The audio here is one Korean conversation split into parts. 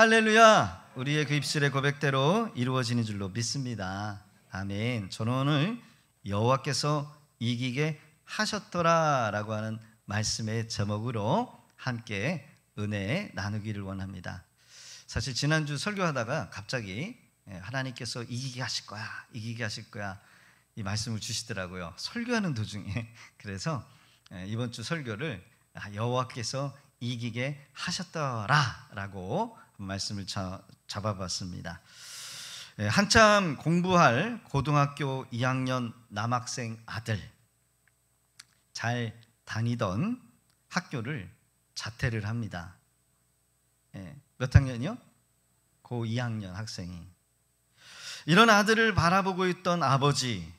할렐루야! 우리의 그 입술의 고백대로 이루어지는 줄로 믿습니다. 아멘. 저는 오늘 여호와께서 이기게 하셨더라라고 하는 말씀의 제목으로 함께 은혜 나누기를 원합니다. 사실 지난주 설교하다가 갑자기 예, 하나님께서 이기게 하실 거야, 이기게 하실 거야 이 말씀을 주시더라고요. 설교하는 도중에 그래서 예, 이번 주 설교를 아, 여호와께서 이기게 하셨더라라고 말씀을 자, 잡아봤습니다. 예, 한참 공부할 고등학교 2학년 남학생 아들 잘 다니던 학교를 자퇴를 합니다. 예, 몇 학년이요? 고 2학년 학생이 이런 아들을 바라보고 있던 아버지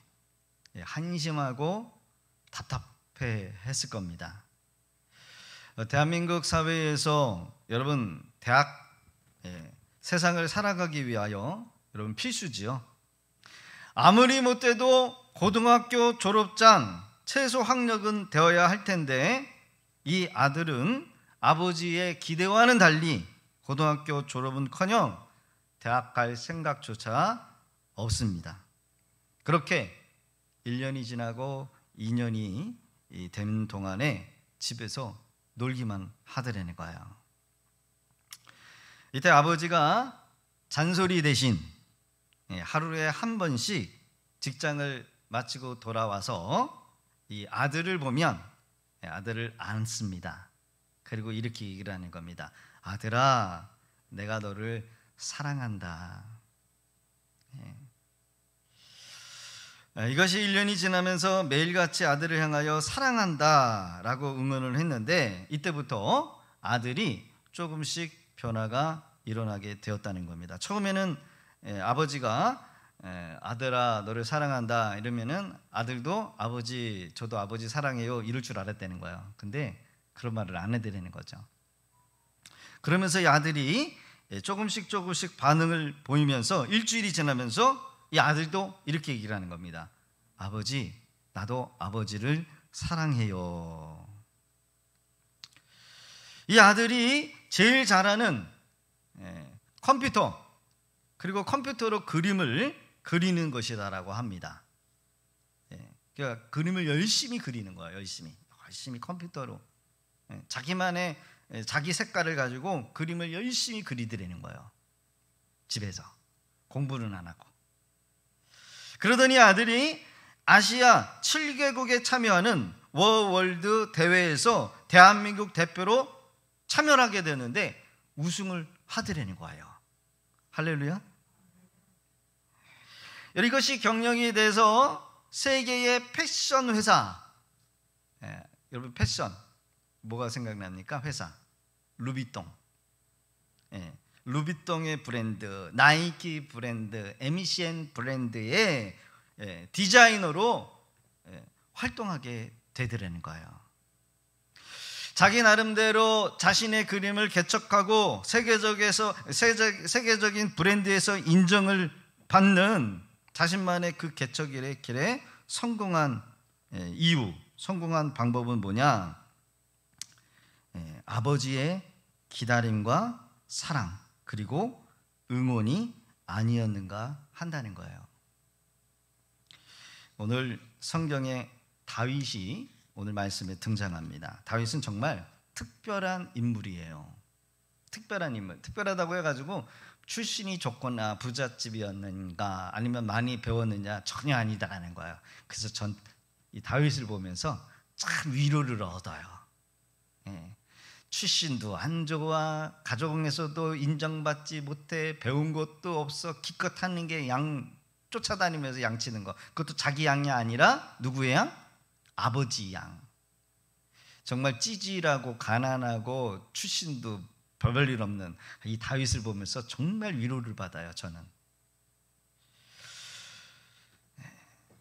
예, 한심하고 답답해했을 겁니다. 대한민국 사회에서 여러분 대학 세상을 살아가기 위하여 여러분 필수지요. 아무리 못돼도 고등학교 졸업장 최소 학력은 되어야 할 텐데 이 아들은 아버지의 기대와는 달리 고등학교 졸업은커녕 대학 갈 생각조차 없습니다. 그렇게 1년이 지나고 2년이 된 동안에 집에서 놀기만 하더라는 거예요. 이때 아버지가 잔소리 대신 예, 하루에 한 번씩 직장을 마치고 돌아와서 이 아들을 보면 예, 아들을 안습니다. 그리고 이렇게 얘기를 하는 겁니다. 아들아, 내가 너를 사랑한다. 예. 아, 이것이 1년이 지나면서 매일같이 아들을 향하여 사랑한다 라고 응원을 했는데 이때부터 아들이 조금씩 변화가 일어나게 되었다는 겁니다. 처음에는 예, 아버지가 예, 아들아 너를 사랑한다 이러면은 아들도 아버지 저도 아버지 사랑해요 이럴 줄 알았다는 거예요. 근데 그런 말을 안 해드리는 거죠. 그러면서 이 아들이 예, 조금씩 조금씩 반응을 보이면서 일주일이 지나면서 이 아들도 이렇게 얘기를 하는 겁니다. 아버지 나도 아버지를 사랑해요. 이 아들이 제일 잘하는 예, 컴퓨터 그리고 컴퓨터로 그림을 그리는 것이다라고 합니다. 예, 그러니까 그림을 열심히 그리는 거야, 열심히 열심히 컴퓨터로 예, 자기만의 자기 색깔을 가지고 그림을 열심히 그리드리는 거예요. 집에서 공부는 안 하고 그러더니 아들이 아시아 7개국에 참여하는 워월드 대회에서 대한민국 대표로 참여하게 되는데 우승을 하드라는 거예요. 할렐루야. 이것이 경영에 대해서 세계의 패션 회사 예, 여러분 패션 뭐가 생각납니까? 회사 루비똥 예, 루비똥의 브랜드 나이키 브랜드 MCN 브랜드의 예, 디자이너로 예, 활동하게 되더라는 거예요 자기 나름대로 자신의 그림을 개척하고 세계적에서 세계, 세계적인 브랜드에서 인정을 받는 자신만의 그 개척의 길에 성공한 예, 이유, 성공한 방법은 뭐냐? 예, 아버지의 기다림과 사랑 그리고 응원이 아니었는가 한다는 거예요. 오늘 성경에 다윗이 오늘 말씀에 등장합니다. 다윗은 정말 특별한 인물이에요. 특별한 인물. 특별하다고 해가지고 출신이 좋거나 부잣집이었는가 아니면 많이 배웠느냐 전혀 아니다라는 거예요. 그래서 전 이 다윗을 보면서 참 위로를 얻어요. 예. 출신도 안 좋아 가족에서도 인정받지 못해 배운 것도 없어 기껏 하는 게 양 쫓아다니면서 양치는 거 그것도 자기 양이 아니라 누구의 양? 아버지 양. 정말 찌질하고 가난하고 출신도 별별일 없는 이 다윗을 보면서 정말 위로를 받아요, 저는.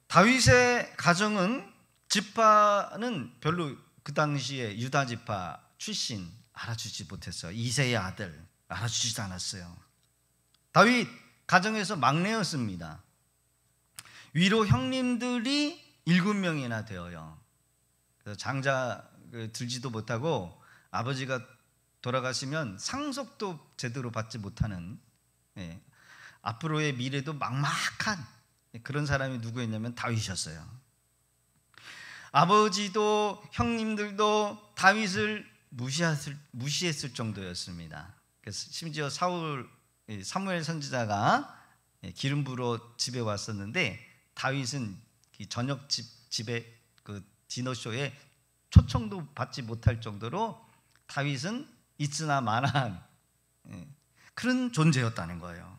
다윗의 가정은 집파는 별로 그 당시에 유다 집파 출신 알아주지 못했어요. 이세의 아들 알아주지도 않았어요. 다윗 가정에서 막내였습니다. 위로 형님들이 일곱 명이나 되어요. 그래서 장자 그 들지도 못하고 아버지가 돌아가시면 상속도 제대로 받지 못하는 예, 앞으로의 미래도 막막한 그런 사람이 누구였냐면 다윗이었어요. 아버지도 형님들도 다윗을 무시했을, 무시했을 정도였습니다. 그래서 심지어 사울 사무엘 선지자가 예, 기름 부러 집에 왔었는데 다윗은 저녁 집 집에 그 디너쇼에 초청도 받지 못할 정도로 다윗은 있으나 마나 한 예, 그런 존재였다는 거예요.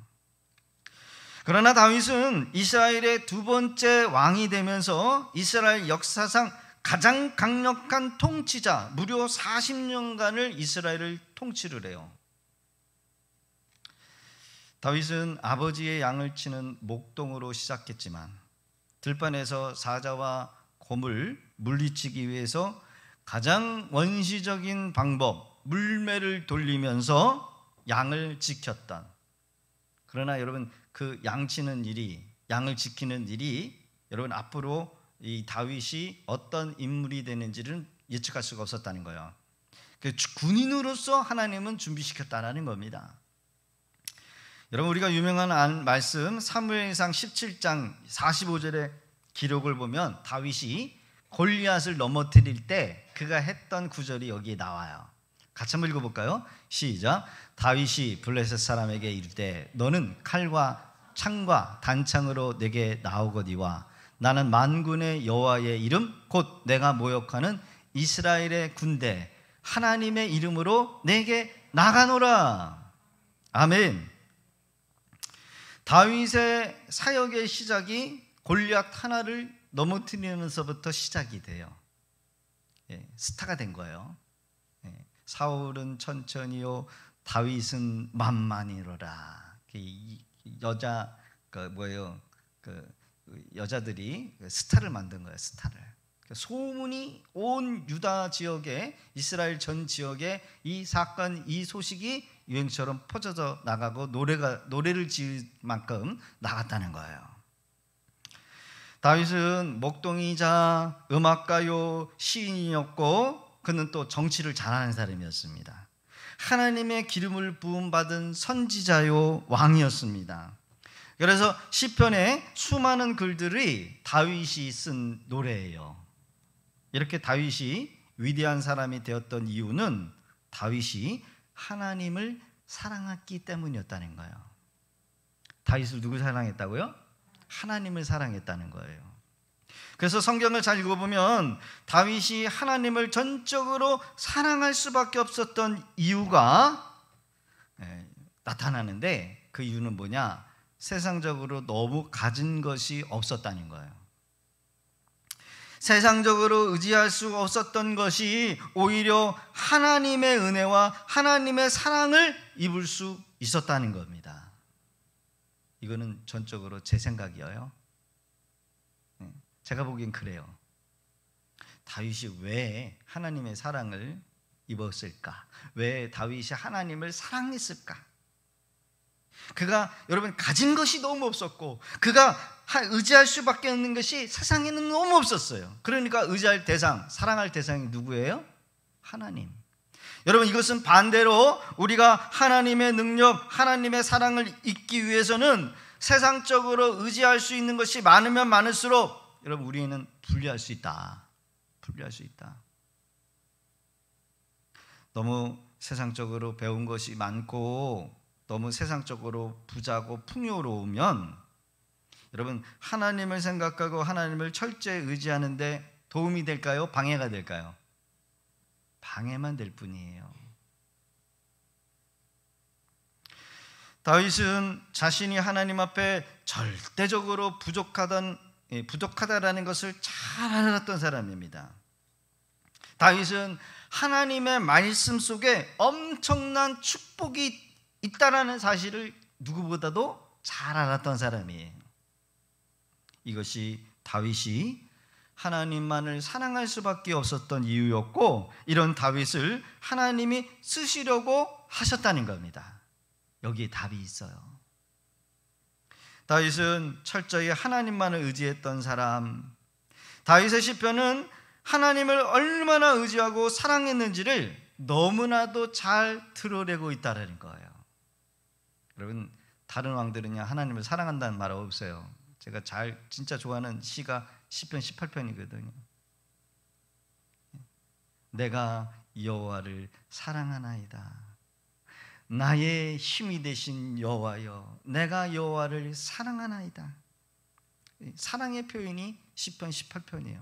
그러나 다윗은 이스라엘의 두 번째 왕이 되면서 이스라엘 역사상 가장 강력한 통치자 무려 40년간을 이스라엘을 통치를 해요. 다윗은 아버지의 양을 치는 목동으로 시작했지만 들판에서 사자와 곰을 물리치기 위해서 가장 원시적인 방법 물매를 돌리면서 양을 지켰던 그러나 여러분 그 양치는 일이 양을 지키는 일이 여러분 앞으로 이 다윗이 어떤 인물이 되는지는 예측할 수가 없었다는 거예요. 그 군인으로서 하나님은 준비시켰다는 겁니다. 여러분 우리가 유명한 말씀 사무엘상 17장 45절의 기록을 보면 다윗이 골리앗을 넘어뜨릴 때 그가 했던 구절이 여기에 나와요. 같이 한번 읽어볼까요? 시작. 다윗이 블레셋 사람에게 이르되 너는 칼과 창과 단창으로 내게 나오거니와 나는 만군의 여호와의 이름 곧 내가 모욕하는 이스라엘의 군대 하나님의 이름으로 내게 나가노라. 아멘. 다윗의 사역의 시작이 골리앗 하나를 넘어뜨리면서부터 시작이 돼요. 예, 스타가 된 거예요. 예, 사울은 천천히요, 다윗은 만만히로라. 그 여자 그 뭐예요? 그 여자들이 그 스타를 만든 거예요. 스타를. 그 소문이 온 유다 지역에 이스라엘 전 지역에 이 사건 이 소식이 유행처럼 퍼져서 나가고 노래가 노래를 지을 만큼 나갔다는 거예요. 다윗은 목동이자 음악가요 시인이었고 그는 또 정치를 잘하는 사람이었습니다. 하나님의 기름을 부음 받은 선지자요 왕이었습니다. 그래서 시편의 수많은 글들이 다윗이 쓴 노래예요. 이렇게 다윗이 위대한 사람이 되었던 이유는 다윗이 하나님을 사랑했기 때문이었다는 거예요. 다윗을 누구 사랑했다고요? 하나님을 사랑했다는 거예요. 그래서 성경을 잘 읽어보면 다윗이 하나님을 전적으로 사랑할 수밖에 없었던 이유가 예, 나타나는데 그 이유는 뭐냐? 세상적으로 너무 가진 것이 없었다는 거예요. 세상적으로 의지할 수가 없었던 것이 오히려 하나님의 은혜와 하나님의 사랑을 입을 수 있었다는 겁니다. 이거는 전적으로 제 생각이에요. 네, 제가 보기엔 그래요. 다윗이 왜 하나님의 사랑을 입었을까? 왜 다윗이 하나님을 사랑했을까? 그가 여러분 가진 것이 너무 없었고 그가 의지할 수밖에 없는 것이 세상에는 너무 없었어요. 그러니까 의지할 대상, 사랑할 대상이 누구예요? 하나님. 여러분 이것은 반대로 우리가 하나님의 능력, 하나님의 사랑을 잊기 위해서는 세상적으로 의지할 수 있는 것이 많으면 많을수록 여러분 우리는 분리할 수 있다. 분리할 수 있다. 너무 세상적으로 배운 것이 많고 너무 세상적으로 부자고 풍요로우면 여러분 하나님을 생각하고 하나님을 철저히 의지하는데 도움이 될까요? 방해가 될까요? 방해만 될 뿐이에요. 다윗은 자신이 하나님 앞에 절대적으로 부족하던 예, 부족하다라는 것을 잘 알았던 사람입니다. 다윗은 하나님의 말씀 속에 엄청난 축복이 있다라는 사실을 누구보다도 잘 알았던 사람이에요. 이것이 다윗이 하나님만을 사랑할 수밖에 없었던 이유였고 이런 다윗을 하나님이 쓰시려고 하셨다는 겁니다. 여기에 답이 있어요. 다윗은 철저히 하나님만을 의지했던 사람. 다윗의 시편은 하나님을 얼마나 의지하고 사랑했는지를 너무나도 잘 드러내고 있다는 거예요. 여러분 다른 왕들은요 하나님을 사랑한다는 말 없어요. 제가 잘 진짜 좋아하는 시가 시편 18편이거든요. 내가 여호와를 사랑하나이다. 나의 힘이 되신 여호와여, 내가 여호와를 사랑하나이다. 사랑의 표현이 시편 18편이에요.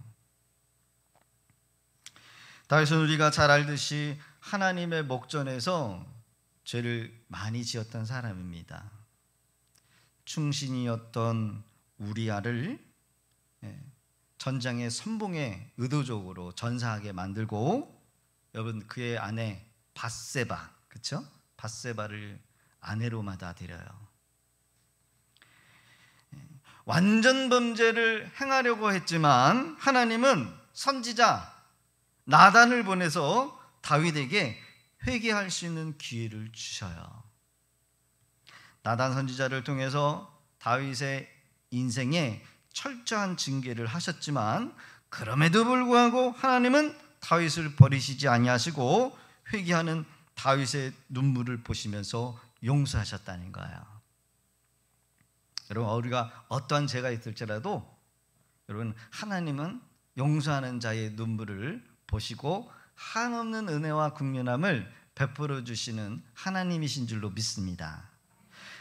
다윗은 우리가 잘 알듯이 하나님의 목전에서 죄를 많이 지었던 사람입니다. 충신이었던 우리아를 예, 전장의 선봉에 의도적으로 전사하게 만들고 여러분 그의 아내 바세바 그렇죠? 바세바를 아내로마다 데려요. 예, 완전 범죄를 행하려고 했지만 하나님은 선지자 나단을 보내서 다윗에게 회개할 수 있는 기회를 주셔요. 나단 선지자를 통해서 다윗의 인생에 철저한 징계를 하셨지만 그럼에도 불구하고 하나님은 다윗을 버리시지 아니하시고 회개하는 다윗의 눈물을 보시면서 용서하셨다는 거예요. 여러분 우리가 어떠한 죄가 있을지라도 여러분 하나님은 용서하는 자의 눈물을 보시고 한없는 은혜와 긍휼함을 베풀어 주시는 하나님이신 줄로 믿습니다.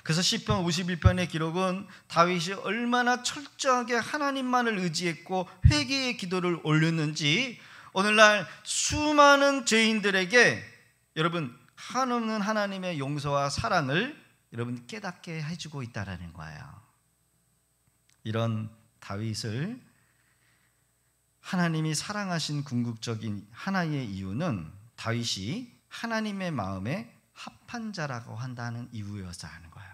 그래서 시편 51편의 기록은 다윗이 얼마나 철저하게 하나님만을 의지했고 회개의 기도를 올렸는지 오늘날 수많은 죄인들에게 여러분 한없는 하나님의 용서와 사랑을 여러분 깨닫게 해주고 있다라는 거예요. 이런 다윗을 하나님이 사랑하신 궁극적인 하나의 이유는 다윗이 하나님의 마음에 합한 자라고 한다는 이유여서 하는 거예요.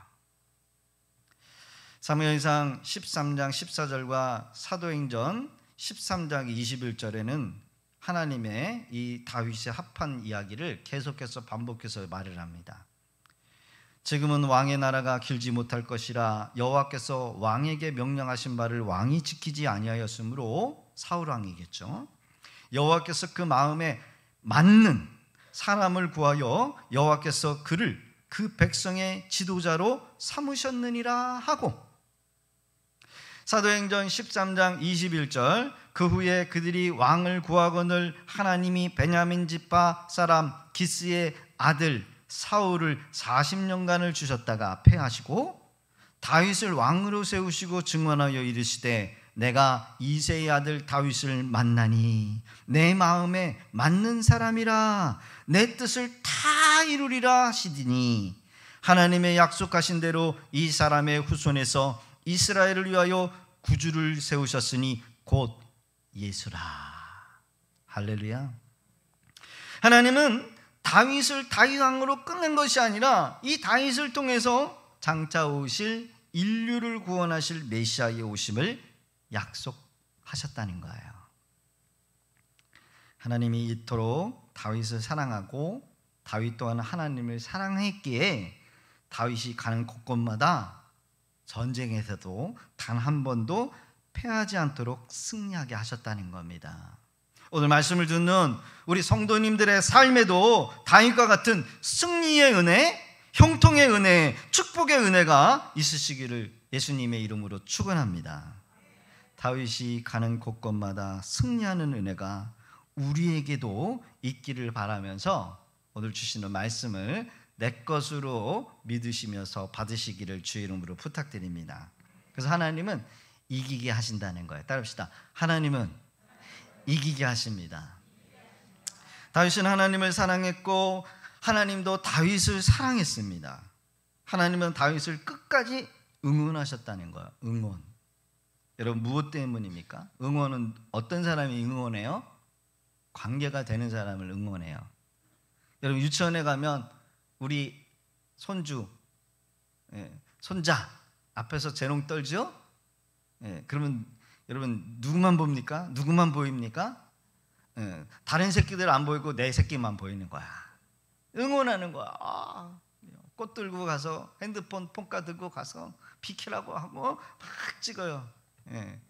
사무엘상 13장 14절과 사도행전 13장 21절에는 하나님의 이 다윗의 합한 이야기를 계속해서 반복해서 말을 합니다. 지금은 왕의 나라가 길지 못할 것이라 여호와께서 왕에게 명령하신 바를 왕이 지키지 아니하였으므로 사울 왕이겠죠. 여호와께서 그 마음에 맞는 사람을 구하여 여호와께서 그를 그 백성의 지도자로 삼으셨느니라 하고 사도행전 13장 21절 그 후에 그들이 왕을 구하거늘 하나님이 베냐민 지파 사람 기스의 아들 사울을 40년간을 주셨다가 패하시고 다윗을 왕으로 세우시고 증언하여 이르시되 내가 이세의 아들 다윗을 만나니 내 마음에 맞는 사람이라 내 뜻을 다 이루리라 하시니 하나님의 약속하신 대로 이 사람의 후손에서 이스라엘을 위하여 구주를 세우셨으니 곧 예수라 할렐루야 하나님은 다윗을 다윗왕으로 끝낸 것이 아니라 이 다윗을 통해서 장차 오실 인류를 구원하실 메시아의 오심을 약속하셨다는 거예요. 하나님이 이토록 다윗을 사랑하고 다윗 또한 하나님을 사랑했기에 다윗이 가는 곳곳마다 전쟁에서도 단 한 번도 패하지 않도록 승리하게 하셨다는 겁니다. 오늘 말씀을 듣는 우리 성도님들의 삶에도 다윗과 같은 승리의 은혜, 형통의 은혜, 축복의 은혜가 있으시기를 예수님의 이름으로 축원합니다. 다윗이 가는 곳곳마다 승리하는 은혜가 우리에게도 있기를 바라면서 오늘 주시는 말씀을 내 것으로 믿으시면서 받으시기를 주의 이름으로 부탁드립니다. 그래서 하나님은 이기게 하신다는 거예요. 따릅시다. 하나님은 이기게 하십니다. 다윗은 하나님을 사랑했고 하나님도 다윗을 사랑했습니다. 하나님은 다윗을 끝까지 응원하셨다는 거예요. 응원. 여러분 무엇 때문입니까? 응원은 어떤 사람이 응원해요? 관계가 되는 사람을 응원해요. 여러분 유치원에 가면 우리 손주, 예, 손자 앞에서 재롱 떨죠? 예, 그러면 여러분 누구만 봅니까? 누구만 보입니까? 예, 다른 새끼들 안 보이고 내 새끼만 보이는 거야. 응원하는 거야. 아, 꽃 들고 가서 핸드폰 폰가 들고 가서 비키라고 하고 막 찍어요. 예.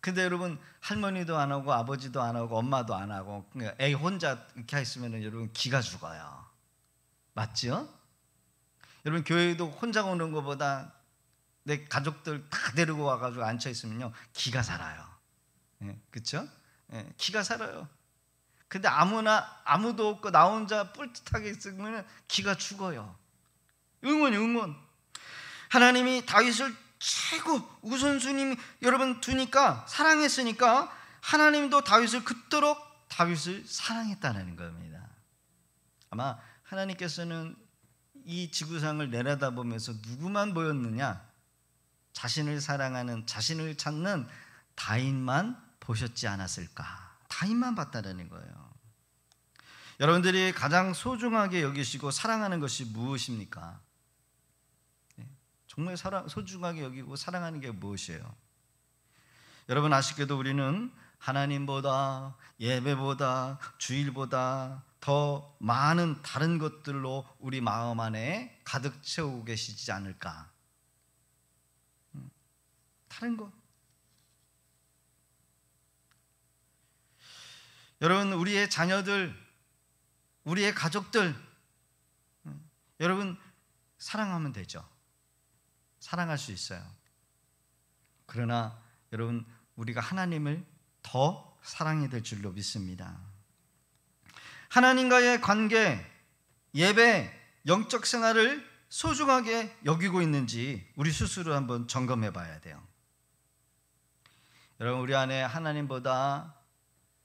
근데 여러분 할머니도 안 하고 아버지도 안 하고 엄마도 안 하고 애 혼자 이렇게 있으면 여러분 기가 죽어요. 맞죠? 여러분 교회도 혼자 오는 것보다 내 가족들 다 데리고 와가지고 앉혀 있으면요 기가 살아요. 예, 그렇죠? 예, 기가 살아요. 근데 아무나 아무도 없고 나 혼자 뿔듯하게 있으면 기가 죽어요. 응원 응원. 하나님이 다윗을 최고 우선순위 여러분 두니까 사랑했으니까 하나님도 다윗을 그토록 다윗을 사랑했다는 겁니다. 아마 하나님께서는 이 지구상을 내려다보면서 누구만 보였느냐? 자신을 사랑하는 자신을 찾는 다인만 보셨지 않았을까? 다인만 봤다라는 거예요. 여러분들이 가장 소중하게 여기시고 사랑하는 것이 무엇입니까? 정말 사랑, 소중하게 여기고 사랑하는 게 무엇이에요? 여러분 아쉽게도 우리는 하나님보다 예배보다 주일보다 더 많은 다른 것들로 우리 마음 안에 가득 채우고 계시지 않을까? 음, 다른 것. 여러분 우리의 자녀들, 우리의 가족들, 음, 여러분 사랑하면 되죠. 사랑할 수 있어요. 그러나 여러분 우리가 하나님을 더 사랑해야 될 줄로 믿습니다. 하나님과의 관계, 예배, 영적 생활을 소중하게 여기고 있는지 우리 스스로 한번 점검해 봐야 돼요. 여러분 우리 안에 하나님보다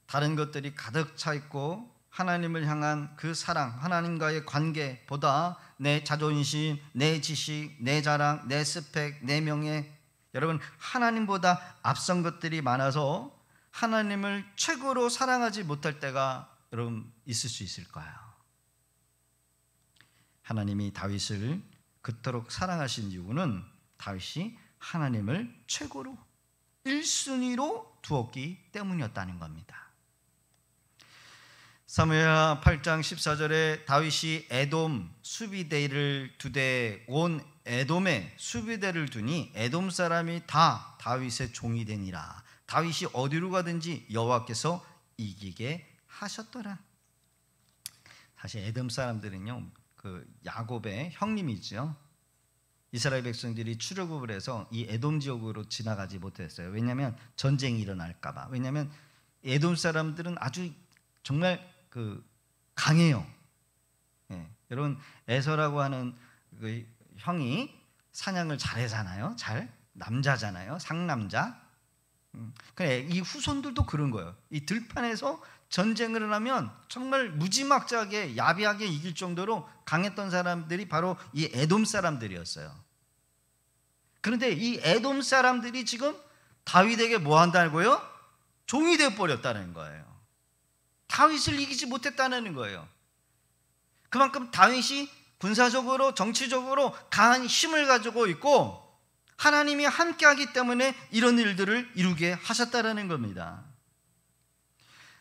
다른 것들이 가득 차 있고 하나님을 향한 그 사랑, 하나님과의 관계보다 내 자존심, 내 지식, 내 자랑, 내 스펙, 내 명예, 여러분 하나님보다 앞선 것들이 많아서 하나님을 최고로 사랑하지 못할 때가 여러분 있을 수 있을 거예요. 하나님이 다윗을 그토록 사랑하신 이유는 다윗이 하나님을 최고로 1순위로 두었기 때문이었다는 겁니다. 사무엘하 8장 14절에 다윗이 에돔 수비대를 두대 온 에돔에 수비대를 두니 에돔 사람이 다 다윗의 종이 되니라. 다윗이 어디로 가든지 여호와께서 이기게 하셨더라. 사실 에돔 사람들은요. 그 야곱의 형님이죠. 이스라엘 백성들이 출애굽을 해서 이 에돔 지역으로 지나가지 못했어요. 왜냐하면 전쟁이 일어날까봐. 왜냐하면 에돔 사람들은 아주 정말 그 강해요. 예, 여러분 에서라고 하는 그 형이 사냥을 잘해잖아요. 잘 남자잖아요. 상남자. 음, 그래 이 후손들도 그런 거예요. 이 들판에서 전쟁을 하면 정말 무지막지하게 야비하게 이길 정도로 강했던 사람들이 바로 이 에돔 사람들이었어요. 그런데 이 에돔 사람들이 지금 다윗에게 뭐 한다고요? 종이 되어 버렸다는 거예요. 다윗을 이기지 못했다는 거예요. 그만큼 다윗이 군사적으로 정치적으로 강한 힘을 가지고 있고 하나님이 함께하기 때문에 이런 일들을 이루게 하셨다라는 겁니다.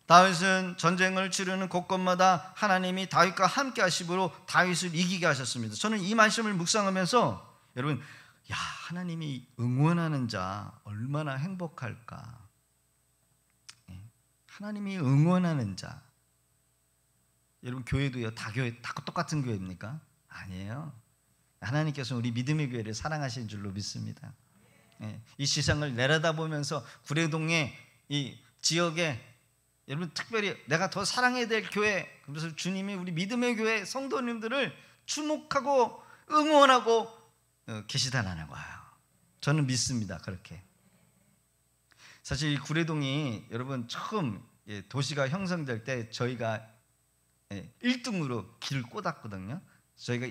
다윗은 전쟁을 치르는 곳곳마다 하나님이 다윗과 함께 하심으로 다윗을 이기게 하셨습니다. 저는 이 말씀을 묵상하면서 여러분, 야, 하나님이 응원하는 자 얼마나 행복할까. 하나님이 응원하는 자. 여러분 교회도요 다 교회 다 똑같은 교회입니까? 아니에요. 하나님께서 우리 믿음의 교회를 사랑하신 줄로 믿습니다. 예, 이 세상을 내려다보면서 구례동의 이 지역에 여러분 특별히 내가 더 사랑해야 될 교회 그래서 주님이 우리 믿음의 교회 성도님들을 주목하고 응원하고 어, 계시다라는 거예요. 저는 믿습니다. 그렇게. 사실 구례동이 여러분 처음 예, 도시가 형성될 때 저희가 1등으로 예, 길을 꽂았거든요. 저희가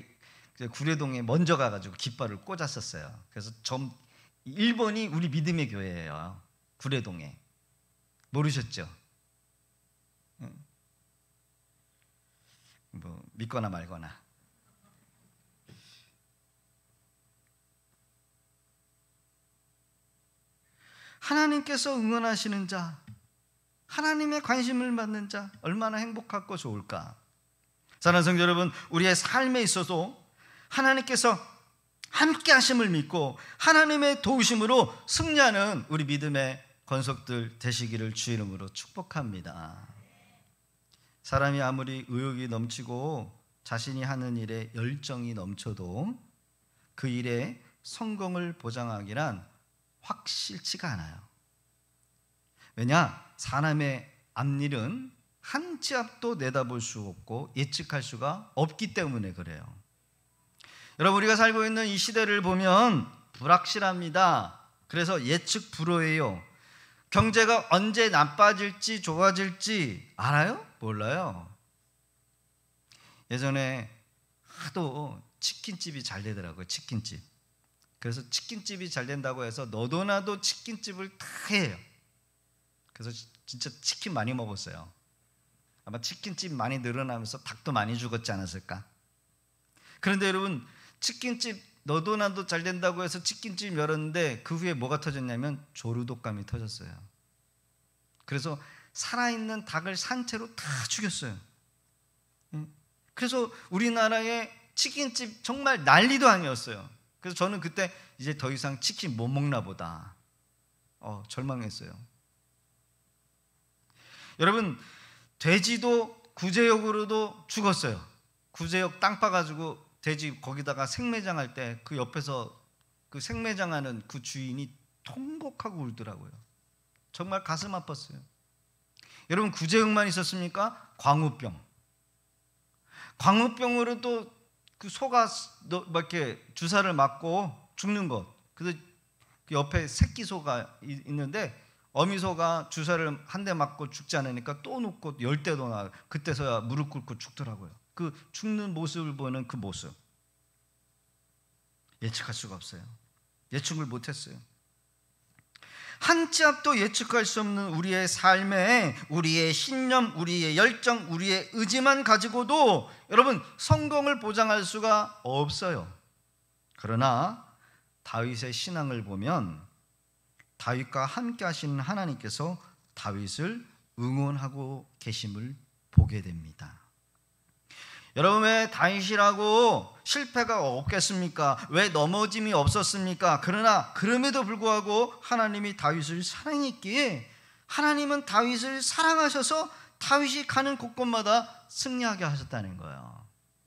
구례동에 먼저 가가지고 깃발을 꽂았었어요. 그래서 점 1번이 우리 믿음의 교회예요. 구례동에 모르셨죠? 뭐 믿거나 말거나. 하나님께서 응원하시는 자, 하나님의 관심을 받는 자 얼마나 행복하고 좋을까? 사랑하는 성도 여러분, 우리의 삶에 있어서 하나님께서 함께 하심을 믿고 하나님의 도우심으로 승리하는 우리 믿음의 건석들 되시기를 주 이름으로 축복합니다. 사람이 아무리 의욕이 넘치고 자신이 하는 일에 열정이 넘쳐도 그 일에 성공을 보장하기란 확실치가 않아요. 왜냐? 사람의 앞일은 한 치 앞도 내다볼 수 없고 예측할 수가 없기 때문에 그래요. 여러분 우리가 살고 있는 이 시대를 보면 불확실합니다. 그래서 예측 불허예요. 경제가 언제 나빠질지 좋아질지 알아요? 몰라요. 예전에 하도 치킨집이 잘 되더라고요. 치킨집. 그래서 치킨집이 잘 된다고 해서 너도나도 치킨집을 다 해요. 그래서 진짜 치킨 많이 먹었어요. 아마 치킨집 많이 늘어나면서 닭도 많이 죽었지 않았을까? 그런데 여러분 치킨집 너도 나도 잘 된다고 해서 치킨집 열었는데 그 후에 뭐가 터졌냐면 조류독감이 터졌어요. 그래서 살아있는 닭을 산채로 다 죽였어요. 그래서 우리나라에 치킨집 정말 난리도 아니었어요. 그래서 저는 그때 이제 더 이상 치킨 못 먹나 보다. 어, 절망했어요. 여러분 돼지도 구제역으로도 죽었어요. 구제역 땅 파가지고 돼지 거기다가 생매장 할때 그 옆에서 그 생매장 하는 그 주인이 통곡하고 울더라고요. 정말 가슴 아팠어요. 여러분 구제역만 있었습니까? 광우병. 광우병으로 도그 소가 뭐 이렇게 주사를 맞고 죽는 것. 그래서 그 옆에 새끼 소가 있는데 어미소가 주사를 한 대 맞고 죽지 않으니까 또 눕고 열 대도 나 그때서야 무릎 꿇고 죽더라고요. 그 죽는 모습을 보는 그 모습 예측할 수가 없어요. 예측을 못했어요. 한치 앞도 예측할 수 없는 우리의 삶에 우리의 신념, 우리의 열정, 우리의 의지만 가지고도 여러분 성공을 보장할 수가 없어요. 그러나 다윗의 신앙을 보면 다윗과 함께 하신 하나님께서 다윗을 응원하고 계심을 보게 됩니다. 여러분 왜 다윗이라고 실패가 없겠습니까? 왜 넘어짐이 없었습니까? 그러나 그럼에도 불구하고 하나님이 다윗을 사랑했기에 하나님은 다윗을 사랑하셔서 다윗이 가는 곳곳마다 승리하게 하셨다는 거예요.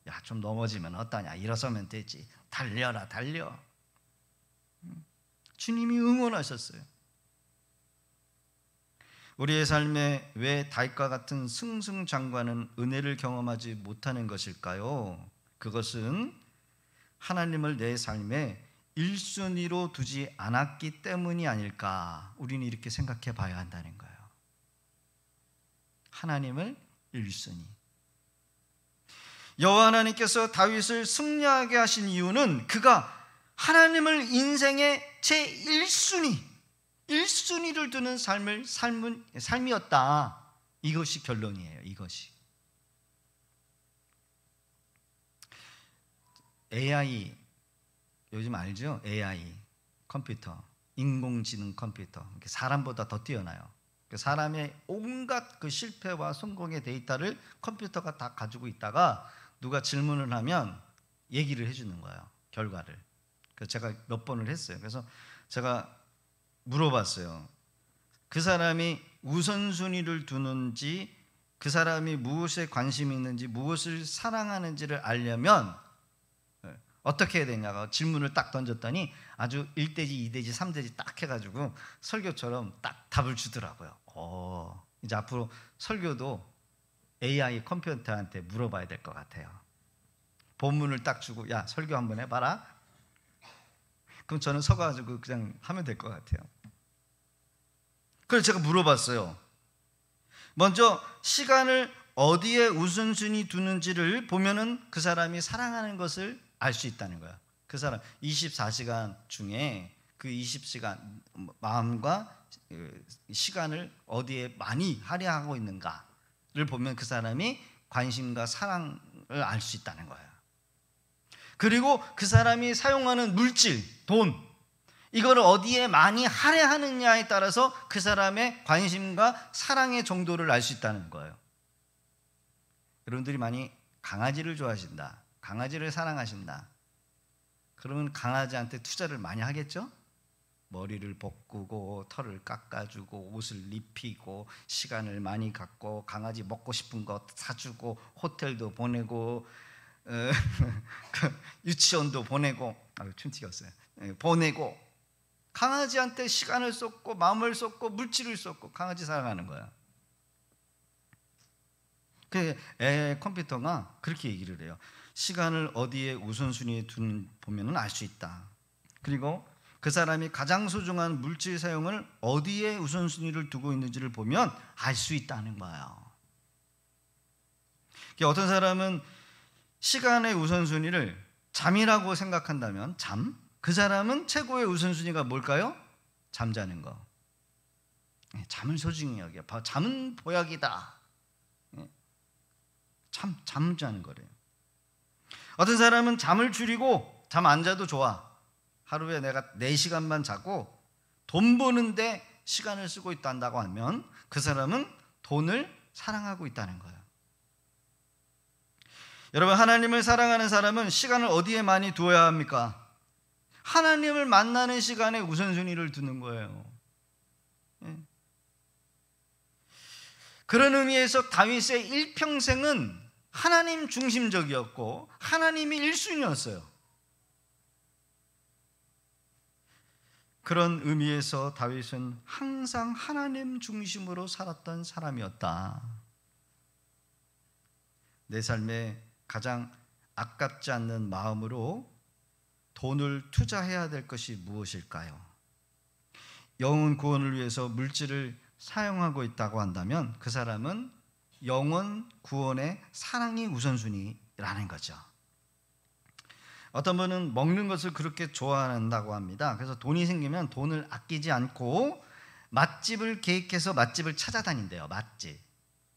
야, 좀 넘어지면 어떠냐? 일어서면 되지. 달려라, 달려. 주님이 응원하셨어요. 우리의 삶에 왜 다윗과 같은 승승장관은 은혜를 경험하지 못하는 것일까요? 그것은 하나님을 내 삶에 1순위로 두지 않았기 때문이 아닐까. 우리는 이렇게 생각해 봐야 한다는 거예요. 하나님을 1순위. 여호와 하나님께서 다윗을 승리하게 하신 이유는 그가 하나님을 인생의 제 1순위, 1순위를 두는 삶을 삶은, 삶이었다. 이것이 결론이에요. 이것이. AI 요즘 알죠? AI 컴퓨터, 인공지능 컴퓨터. 사람보다 더 뛰어나요. 그 사람의 온갖 그 실패와 성공의 데이터를 컴퓨터가 다 가지고 있다가 누가 질문을 하면 얘기를 해주는 거예요. 결과를. 그래서 제가 몇 번을 했어요. 그래서 제가 물어봤어요. 그 사람이 우선순위를 두는지 그 사람이 무엇에 관심이 있는지 무엇을 사랑하는지를 알려면 예, 어떻게 해야 되냐고 질문을 딱 던졌더니 아주 1대지 2대지 3대지 딱 해가지고 설교처럼 딱 답을 주더라고요. 어, 이제 앞으로 설교도 AI 컴퓨터한테 물어봐야 될 것 같아요. 본문을 딱 주고 야 설교 한번 해봐라 그럼 저는 서가지고 그냥 하면 될 것 같아요. 그래서 제가 물어봤어요. 먼저 시간을 어디에 우선순위 두는지를 보면은 그 사람이 사랑하는 것을 알 수 있다는 거야. 그 사람 24시간 중에 그 20시간 마음과 그 시간을 어디에 많이 할애하고 있는가를 보면 그 사람이 관심과 사랑을 알 수 있다는 거예요. 그리고 그 사람이 사용하는 물질, 돈, 이거를 어디에 많이 할애하느냐에 따라서 그 사람의 관심과 사랑의 정도를 알 수 있다는 거예요. 여러분들이 많이 강아지를 좋아하신다. 강아지를 사랑하신다. 그러면 강아지한테 투자를 많이 하겠죠? 머리를 볶고 털을 깎아주고 옷을 입히고 시간을 많이 갖고 강아지 먹고 싶은 것 사주고 호텔도 보내고 어, 그 유치원도 보내고 아유 춤튀겼어요 예, 보내고 강아지한테 시간을 쏟고 마음을 쏟고 물질을 쏟고 강아지 사랑하는 거야 그 컴퓨터가 그렇게 얘기를 해요 시간을 어디에 우선순위에 두는 보면은 알 수 있다 그리고 그 사람이 가장 소중한 물질 사용을 어디에 우선순위를 두고 있는지를 보면 알 수 있다는 거예요 어떤 사람은 시간의 우선순위를 잠이라고 생각한다면 잠? 그 사람은 최고의 우선순위가 뭘까요? 잠자는 거. 예, 잠을 소중히 여기야. 잠은 보약이다. 잠, 예. 잠 자는 거래요. 어떤 사람은 잠을 줄이고 잠 안 자도 좋아. 하루에 내가 4시간만 자고 돈 버는데 시간을 쓰고 있다고 하면 그 사람은 돈을 사랑하고 있다는 거예요. 여러분 하나님을 사랑하는 사람은 시간을 어디에 많이 두어야 합니까? 하나님을 만나는 시간에 우선순위를 두는 거예요. 예. 그런 의미에서 다윗의 일평생은 하나님 중심적이었고 하나님이 일순위였어요. 그런 의미에서 다윗은 항상 하나님 중심으로 살았던 사람이었다. 내 삶에 가장 아깝지 않는 마음으로 돈을 투자해야 될 것이 무엇일까요? 영혼 구원을 위해서 물질을 사용하고 있다고 한다면 그 사람은 영혼 구원의 사랑이 우선순위라는 거죠. 어떤 분은 먹는 것을 그렇게 좋아한다고 합니다. 그래서 돈이 생기면 돈을 아끼지 않고 맛집을 계획해서 맛집을 찾아다닌대요. 맛집.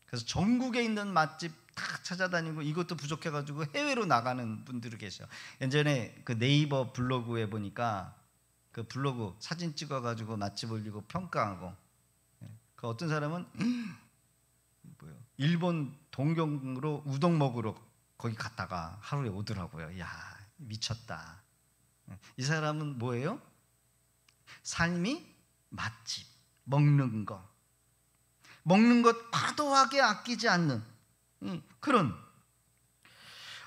그래서 전국에 있는 맛집 다 찾아다니고 이것도 부족해가지고 해외로 나가는 분들이 계셔. 예전에 그 네이버 블로그에 보니까 그 블로그 사진 찍어가지고 맛집 올리고 평가하고 예, 그 어떤 사람은 뭐요? 일본 동경으로 우동 먹으러 거기 갔다가 하루에 오더라고요. 야 미쳤다. 예, 이 사람은 뭐예요? 삶이 맛집, 먹는 거, 먹는 것 과도하게 아끼지 않는 음, 그런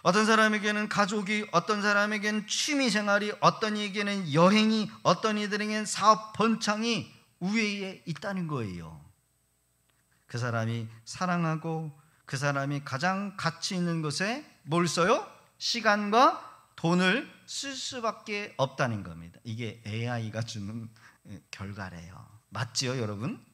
어떤 사람에게는 가족이, 어떤 사람에게는 취미 생활이, 어떤 이에게는 여행이, 어떤 이들에게는 사업 번창이 우위에 있다는 거예요. 그 사람이 사랑하고 그 사람이 가장 가치 있는 것에 뭘 써요? 시간과 돈을 쓸 수밖에 없다는 겁니다. 이게 AI가 주는 결과래요. 맞지요, 여러분?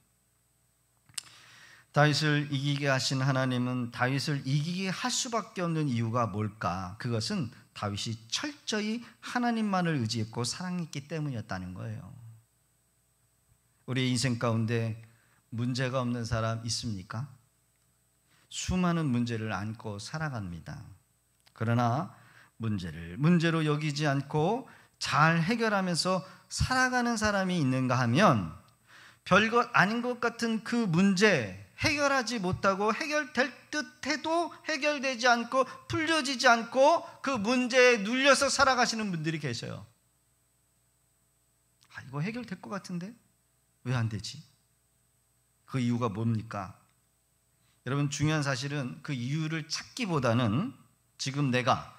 다윗을 이기게 하신 하나님은 다윗을 이기게 할 수밖에 없는 이유가 뭘까? 그것은 다윗이 철저히 하나님만을 의지했고 사랑했기 때문이었다는 거예요. 우리 인생 가운데 문제가 없는 사람 있습니까? 수많은 문제를 안고 살아갑니다. 그러나 문제를 문제로 여기지 않고 잘 해결하면서 살아가는 사람이 있는가 하면 별 것 아닌 것 같은 그 문제, 해결하지 못하고 해결될 듯해도 해결되지 않고 풀려지지 않고 그 문제에 눌려서 살아가시는 분들이 계셔요. 아, 이거 해결될 것 같은데 왜 안 되지? 그 이유가 뭡니까? 여러분 중요한 사실은 그 이유를 찾기보다는 지금 내가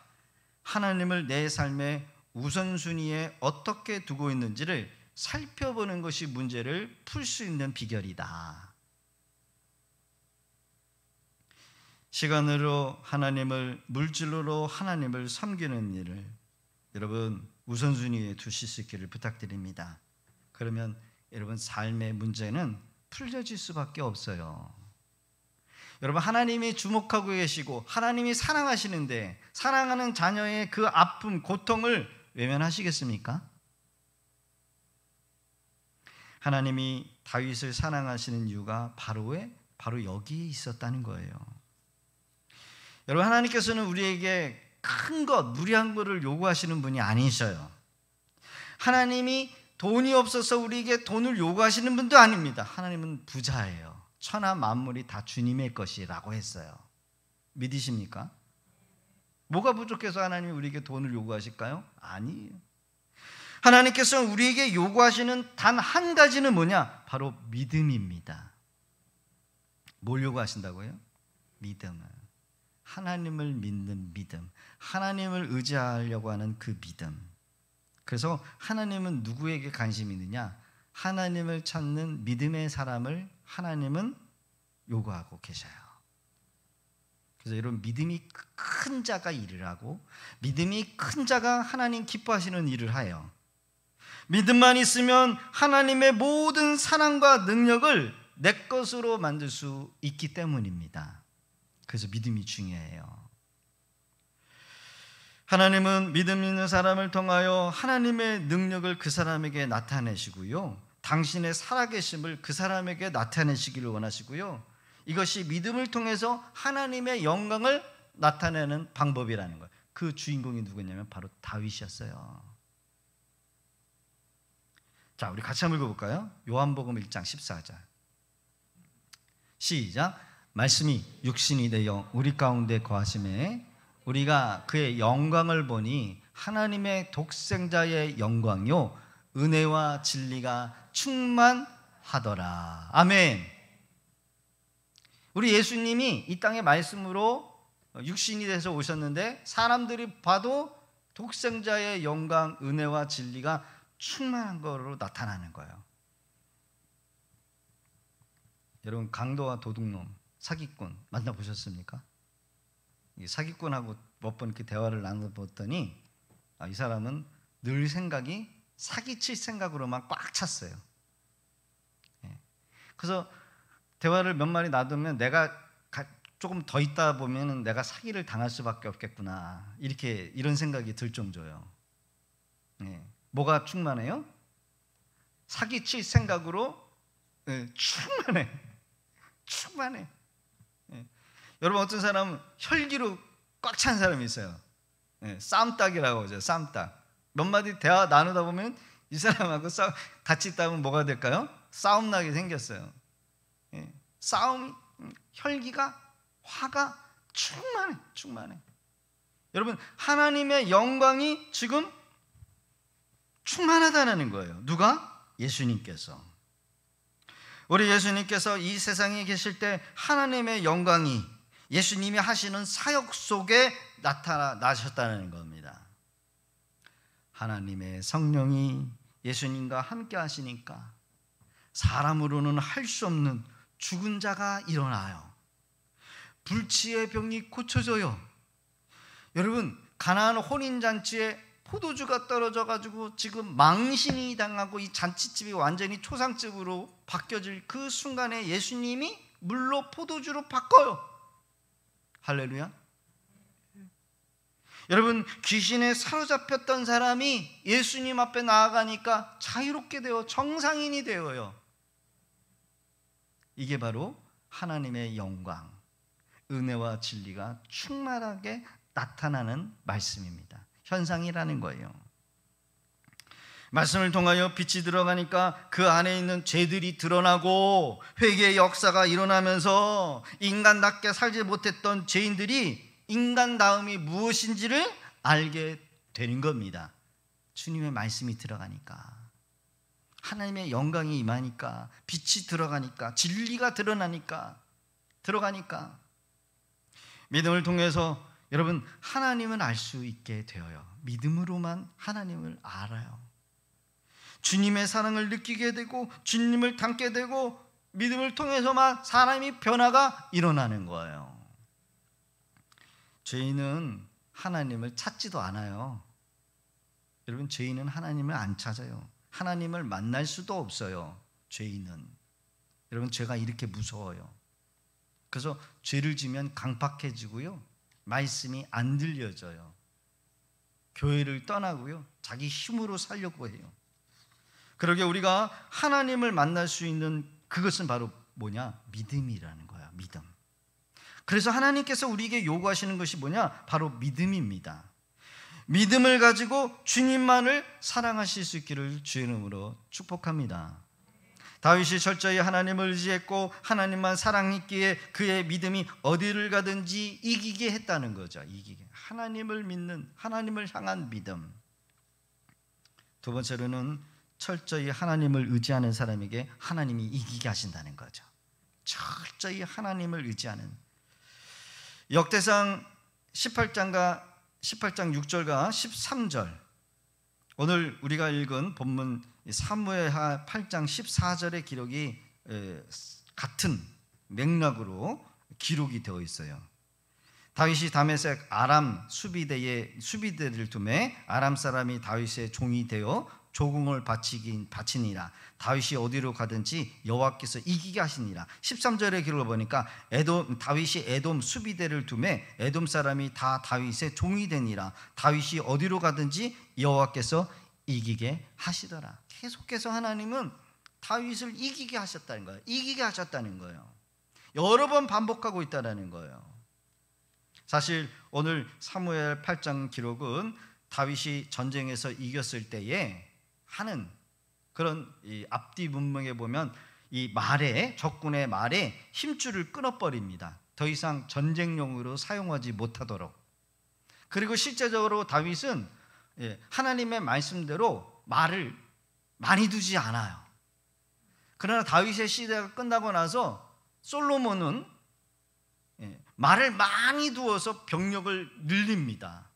하나님을 내 삶의 우선순위에 어떻게 두고 있는지를 살펴보는 것이 문제를 풀 수 있는 비결이다. 시간으로 하나님을 물질로 하나님을 섬기는 일을 여러분 우선순위에 두실 수 있기를 부탁드립니다. 그러면 여러분 삶의 문제는 풀려질 수밖에 없어요. 여러분 하나님이 주목하고 계시고 하나님이 사랑하시는데 사랑하는 자녀의 그 아픔, 고통을 외면하시겠습니까? 하나님이 다윗을 사랑하시는 이유가 바로 왜? 바로 여기에 있었다는 거예요. 여러분 하나님께서는 우리에게 큰 것, 무리한 것을 요구하시는 분이 아니셔요. 하나님이 돈이 없어서 우리에게 돈을 요구하시는 분도 아닙니다. 하나님은 부자예요. 천하 만물이 다 주님의 것이라고 했어요. 믿으십니까? 뭐가 부족해서 하나님이 우리에게 돈을 요구하실까요? 아니에요. 하나님께서 우리에게 요구하시는 단 한 가지는 뭐냐? 바로 믿음입니다. 뭘 요구하신다고요? 믿음을. 하나님을 믿는 믿음, 하나님을 의지하려고 하는 그 믿음. 그래서 하나님은 누구에게 관심이 있느냐? 하나님을 찾는 믿음의 사람을 하나님은 요구하고 계셔요. 그래서 이런 믿음이 큰 자가 일을 하고 믿음이 큰 자가 하나님 기뻐하시는 일을 하여 믿음만 있으면 하나님의 모든 사랑과 능력을 내 것으로 만들 수 있기 때문입니다. 그래서 믿음이 중요해요. 하나님은 믿음 있는 사람을 통하여 하나님의 능력을 그 사람에게 나타내시고요. 당신의 살아계심을 그 사람에게 나타내시기를 원하시고요. 이것이 믿음을 통해서 하나님의 영광을 나타내는 방법이라는 거예요. 그 주인공이 누구냐면 바로 다윗이었어요. 자, 우리 같이 한번 읽어볼까요? 요한복음 1장 14절. 시작. 말씀이 육신이 되어 우리 가운데 거하심에 우리가 그의 영광을 보니 하나님의 독생자의 영광요 은혜와 진리가 충만하더라. 아멘. 우리 예수님이 이 땅의 말씀으로 육신이 돼서 오셨는데 사람들이 봐도 독생자의 영광, 은혜와 진리가 충만한 거로 나타나는 거예요. 여러분 강도와 도둑놈 사기꾼 만나보셨습니까? 이 사기꾼하고 몇번그 대화를 나눠봤더니 아, 이 사람은 늘 생각이 사기칠 생각으로만 꽉 찼어요. 예. 그래서 대화를 몇 마리 놔두면 내가 가, 조금 더 있다 보면 내가 사기를 당할 수밖에 없겠구나 이렇게 이런 생각이 들 정도예요. 예. 뭐가 충만해요? 사기칠 생각으로 예, 충만해. 충만해. 여러분 어떤 사람은 혈기로 꽉 찬 사람이 있어요. 네, 쌈딱이라고 하죠. 쌈딱. 몇 마디 대화 나누다 보면 이 사람하고 싸, 같이 있다면 뭐가 될까요? 싸움 나게 생겼어요. 예, 싸움, 음, 혈기가, 화가 충만해, 충만해. 여러분 하나님의 영광이 지금 충만하다는 거예요. 누가? 예수님께서. 우리 예수님께서 이 세상에 계실 때 하나님의 영광이 예수님이 하시는 사역 속에 나타나셨다는 겁니다. 하나님의 성령이 예수님과 함께 하시니까 사람으로는 할 수 없는 죽은 자가 일어나요. 불치의 병이 고쳐져요. 여러분, 가나안 혼인 잔치에 포도주가 떨어져 가지고 지금 망신이 당하고 이 잔치집이 완전히 초상집으로 바뀌어질 그 순간에 예수님이 물로 포도주로 바꿔요. 할렐루야. 여러분 귀신에 사로잡혔던 사람이 예수님 앞에 나아가니까 자유롭게 되어 정상인이 되어요. 이게 바로 하나님의 영광, 은혜와 진리가 충만하게 나타나는 말씀입니다. 현상이라는 거예요. 말씀을 통하여 빛이 들어가니까 그 안에 있는 죄들이 드러나고 회개의 역사가 일어나면서 인간답게 살지 못했던 죄인들이 인간다움이 무엇인지를 알게 되는 겁니다. 주님의 말씀이 들어가니까 하나님의 영광이 임하니까 빛이 들어가니까 진리가 드러나니까 들어가니까 믿음을 통해서 여러분 하나님은 알 수 있게 되어요. 믿음으로만 하나님을 알아요. 주님의 사랑을 느끼게 되고 주님을 닮게 되고 믿음을 통해서만 사람이 변화가 일어나는 거예요. 죄인은 하나님을 찾지도 않아요. 여러분 죄인은 하나님을 안 찾아요. 하나님을 만날 수도 없어요. 죄인은 여러분 죄가 이렇게 무서워요. 그래서 죄를 지면 강팍해지고요. 말씀이 안 들려져요. 교회를 떠나고요. 자기 힘으로 살려고 해요. 그러게 우리가 하나님을 만날 수 있는 그것은 바로 뭐냐? 믿음이라는 거야. 믿음. 그래서 하나님께서 우리에게 요구하시는 것이 뭐냐? 바로 믿음입니다. 믿음을 가지고 주님만을 사랑하실 수 있기를 주의 이름으로 축복합니다. 다윗이 철저히 하나님을 의지했고 하나님만 사랑했기에 그의 믿음이 어디를 가든지 이기게 했다는 거죠. 이기게. 하나님을 믿는 하나님을 향한 믿음. 두 번째로는 철저히 하나님을 의지하는 사람에게 하나님이 이기게 하신다는 거죠. 철저히 하나님을 의지하는 역대상 18장과 18장 6절과 13절 오늘 우리가 읽은 본문 사무엘하 8장 14절의 기록이 같은 맥락으로 기록이 되어 있어요. 다윗이 다메섹 아람 수비대에 수비대를 둠에 아람 사람이 다윗의 종이 되어 조공을 바치긴 바치니라 다윗이 어디로 가든지 여호와께서 이기게 하시니라 1 3절에 기록을 보니까 에돔 다윗이 에돔 수비대를 두매 에돔 사람이 다 다윗의 종이 되니라 다윗이 어디로 가든지 여호와께서 이기게 하시더라 계속해서 하나님은 다윗을 이기게 하셨다는 거예요 이기게 하셨다는 거예요 여러 번 반복하고 있다는 거예요 사실 오늘 사무엘 8장 기록은 다윗이 전쟁에서 이겼을 때에 하는 그런 이 앞뒤 문명에 보면 이 말에 적군의 말에 힘줄을 끊어버립니다. 더 이상 전쟁용으로 사용하지 못하도록. 그리고 실제적으로 다윗은 예, 하나님의 말씀대로 말을 많이 두지 않아요. 그러나 다윗의 시대가 끝나고 나서 솔로몬은 예, 말을 많이 두어서 병력을 늘립니다.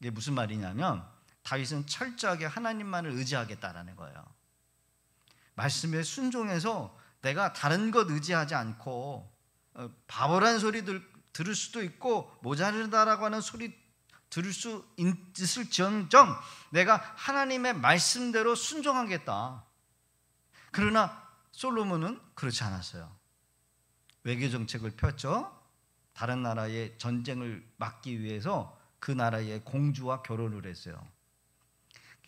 이게 무슨 말이냐면 다윗은 철저하게 하나님만을 의지하겠다라는 거예요. 말씀에 순종해서 내가 다른 것 의지하지 않고 어, 바보란 소리 들, 들을 수도 있고 모자르다라고 하는 소리 들을 수있을지정 내가 하나님의 말씀대로 순종하겠다. 그러나 솔로몬은 그렇지 않았어요. 외교 정책을 폈죠. 다른 나라의 전쟁을 막기 위해서 그 나라의 공주와 결혼을 했어요.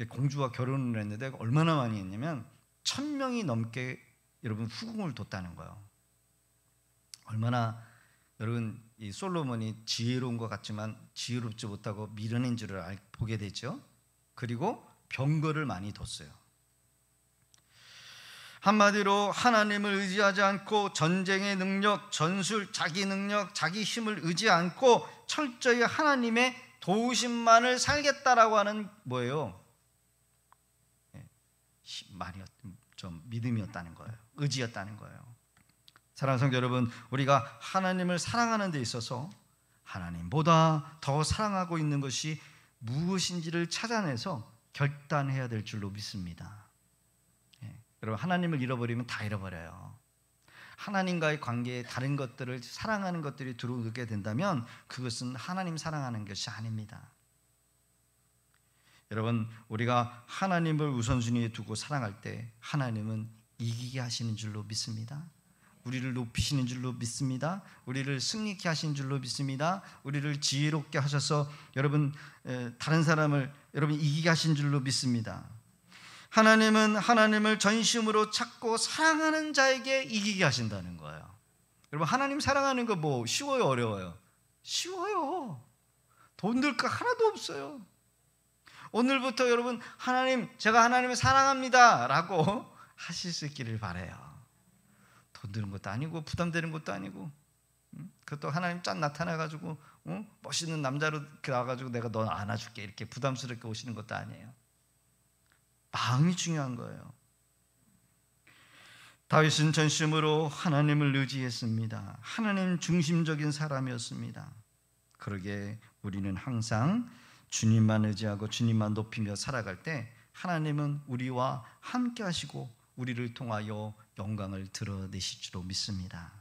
공주와 결혼을 했는데 얼마나 많이 했냐면 천 명이 넘게 여러분 후궁을 뒀다는 거예요. 얼마나 여러분 이 솔로몬이 지혜로운 것 같지만 지혜롭지 못하고 미련인 줄을 알, 보게 되죠. 그리고 병거를 많이 뒀어요. 한마디로 하나님을 의지하지 않고 전쟁의 능력, 전술, 자기 능력, 자기 힘을 의지 않고 철저히 하나님의 도우심만을 살겠다라고 하는 뭐예요? 말이었, 좀 믿음이었다는 거예요. 의지였다는 거예요. 사랑하는 성도 여러분, 우리가 하나님을 사랑하는 데 있어서 하나님보다 더 사랑하고 있는 것이 무엇인지를 찾아내서 결단해야 될 줄로 믿습니다. 예. 여러분 하나님을 잃어버리면 다 잃어버려요. 하나님과의 관계에 다른 것들을 사랑하는 것들이 들어오게 된다면 그것은 하나님 사랑하는 것이 아닙니다. 여러분 우리가 하나님을 우선순위에 두고 사랑할 때 하나님은 이기게 하시는 줄로 믿습니다. 우리를 높이시는 줄로 믿습니다. 우리를 승리케 하신 줄로 믿습니다. 우리를 지혜롭게 하셔서 여러분 다른 사람을 여러분 이기게 하신 줄로 믿습니다. 하나님은 하나님을 전심으로 찾고 사랑하는 자에게 이기게 하신다는 거예요. 여러분 하나님 사랑하는 거 뭐 쉬워요 어려워요? 쉬워요. 돈 들 거 하나도 없어요. 오늘부터 여러분 하나님 제가 하나님을 사랑합니다라고 하실 수 있기를 바래요. 돈 드는 것도 아니고 부담되는 것도 아니고 그것도 하나님 짠 나타나가지고 어? 멋있는 남자로 나와가지고 내가 넌 안아줄게 이렇게 부담스럽게 오시는 것도 아니에요. 마음이 중요한 거예요. 다윗은 전심으로 하나님을 의지했습니다. 하나님 중심적인 사람이었습니다. 그러게 우리는 항상 주님만 의지하고 주님만 높이며 살아갈 때 하나님은 우리와 함께 하시고 우리를 통하여 영광을 드러내실 줄로 믿습니다.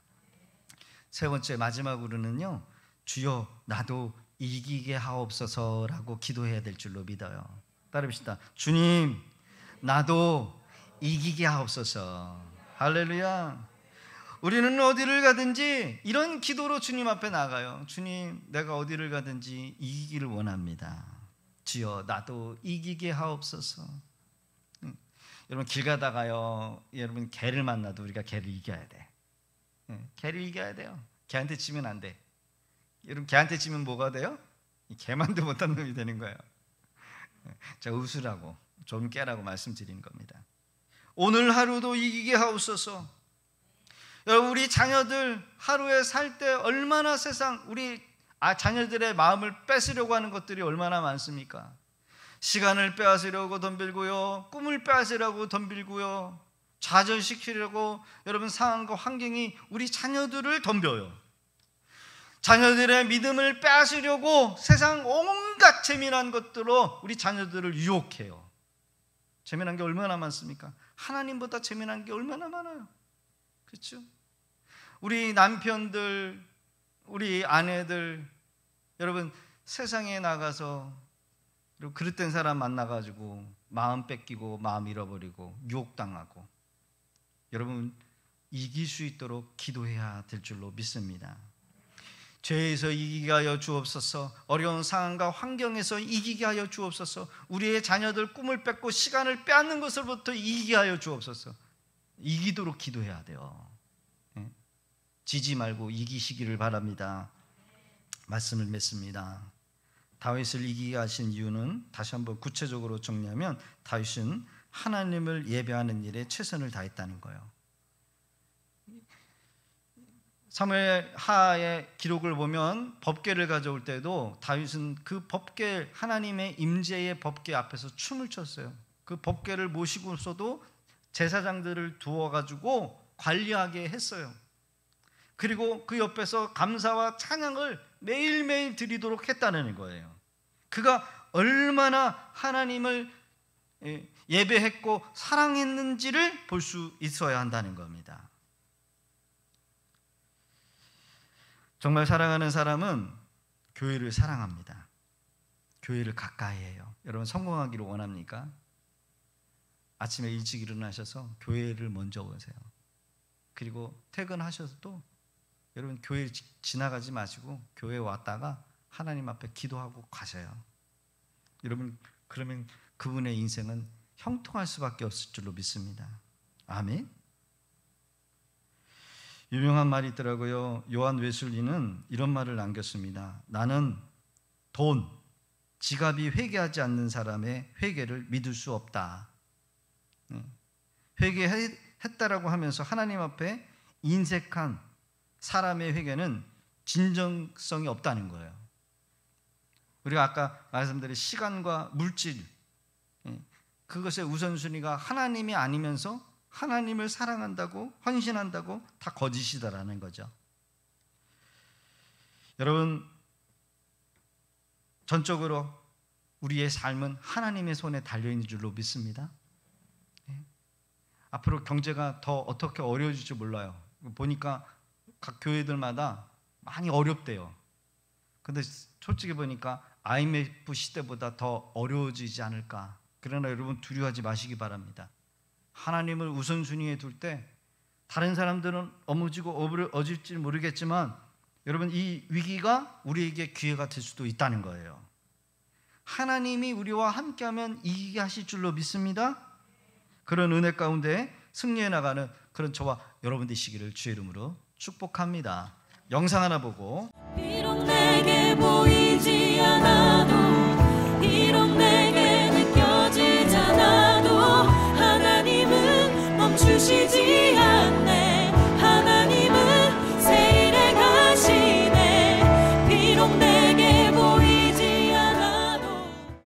세 번째 마지막으로는요. 주여 나도 이기게 하옵소서라고 기도해야 될 줄로 믿어요. 따릅시다. 주님 나도 이기게 하옵소서. 할렐루야. 우리는 어디를 가든지 이런 기도로 주님 앞에 나가요. 주님, 내가 어디를 가든지 이기기를 원합니다. 주여, 나도 이기게 하옵소서. 여러분 길 가다가요, 여러분 개를 만나도 우리가 개를 이겨야 돼. 개를 이겨야 돼요. 개한테 치면 안 돼. 여러분 개한테 치면 뭐가 돼요? 개만도 못한 놈이 되는 거예요. 자, 웃으라고 좀 깨라고 말씀드린 겁니다. 오늘 하루도 이기게 하옵소서. 어, 우리 자녀들 하루에 살 때 얼마나 세상 우리 아, 자녀들의 마음을 뺏으려고 하는 것들이 얼마나 많습니까? 시간을 빼앗으려고 덤빌고요. 꿈을 빼앗으려고 덤빌고요. 좌절시키려고 여러분 상황과 환경이 우리 자녀들을 덤벼요. 자녀들의 믿음을 빼앗으려고 세상 온갖 재미난 것들로 우리 자녀들을 유혹해요. 재미난 게 얼마나 많습니까? 하나님보다 재미난 게 얼마나 많아요. 그렇죠? 우리 남편들, 우리 아내들, 여러분 세상에 나가서 그릇된 사람 만나가지고 마음 뺏기고 마음 잃어버리고 유혹당하고 여러분 이길 수 있도록 기도해야 될 줄로 믿습니다. 죄에서 이기게 하여 주옵소서 어려운 상황과 환경에서 이기게 하여 주옵소서 우리의 자녀들 꿈을 뺏고 시간을 빼앗는 것으로부터 이기게 하여 주옵소서 이기도록 기도해야 돼요. 지지 말고 이기시기를 바랍니다. 말씀을 맺습니다. 다윗을 이기게 하신 이유는 다시 한번 구체적으로 정리하면 다윗은 하나님을 예배하는 일에 최선을 다했다는 거예요. 사무엘 하의 기록을 보면 법궤를 가져올 때도 다윗은 그 법궤 하나님의 임재의 법궤 앞에서 춤을 췄어요. 그 법궤를 모시고서도 제사장들을 두어 가지고 관리하게 했어요. 그리고 그 옆에서 감사와 찬양을 매일매일 드리도록 했다는 거예요. 그가 얼마나 하나님을 예, 예배했고 사랑했는지를 볼 수 있어야 한다는 겁니다. 정말 사랑하는 사람은 교회를 사랑합니다. 교회를 가까이 해요. 여러분 성공하기를 원합니까? 아침에 일찍 일어나셔서 교회를 먼저 오세요. 그리고 퇴근하셔서도 여러분 교회 지나가지 마시고 교회 왔다가 하나님 앞에 기도하고 가세요 여러분 그러면 그분의 인생은 형통할 수밖에 없을 줄로 믿습니다. 아멘. 유명한 말이 있더라고요. 요한 웨슬리는 이런 말을 남겼습니다. 나는 돈, 지갑이 회개하지 않는 사람의 회개를 믿을 수 없다. 네. 회개했다라고 하면서 하나님 앞에 인색한 사람의 회개는 진정성이 없다는 거예요. 우리가 아까 말씀드린 시간과 물질 예, 그것의 우선순위가 하나님이 아니면서 하나님을 사랑한다고 헌신한다고 다 거짓이다라는 거죠. 여러분 전적으로 우리의 삶은 하나님의 손에 달려 있는 줄로 믿습니다. 예, 앞으로 경제가 더 어떻게 어려워질지 몰라요. 보니까 각 교회들마다 많이 어렵대요. 근데 솔직히 보니까 IMF 시대보다 더 어려워지지 않을까. 그러나 여러분 두려워하지 마시기 바랍니다. 하나님을 우선순위에 둘 때 다른 사람들은 어무지고 어질지 모르겠지만 여러분 이 위기가 우리에게 기회가 될 수도 있다는 거예요. 하나님이 우리와 함께하면 이기게 하실 줄로 믿습니다. 그런 은혜 가운데 승리해 나가는 그런 저와 여러분 되시기를 주의 이름으로 축복합니다. 영상 하나 보고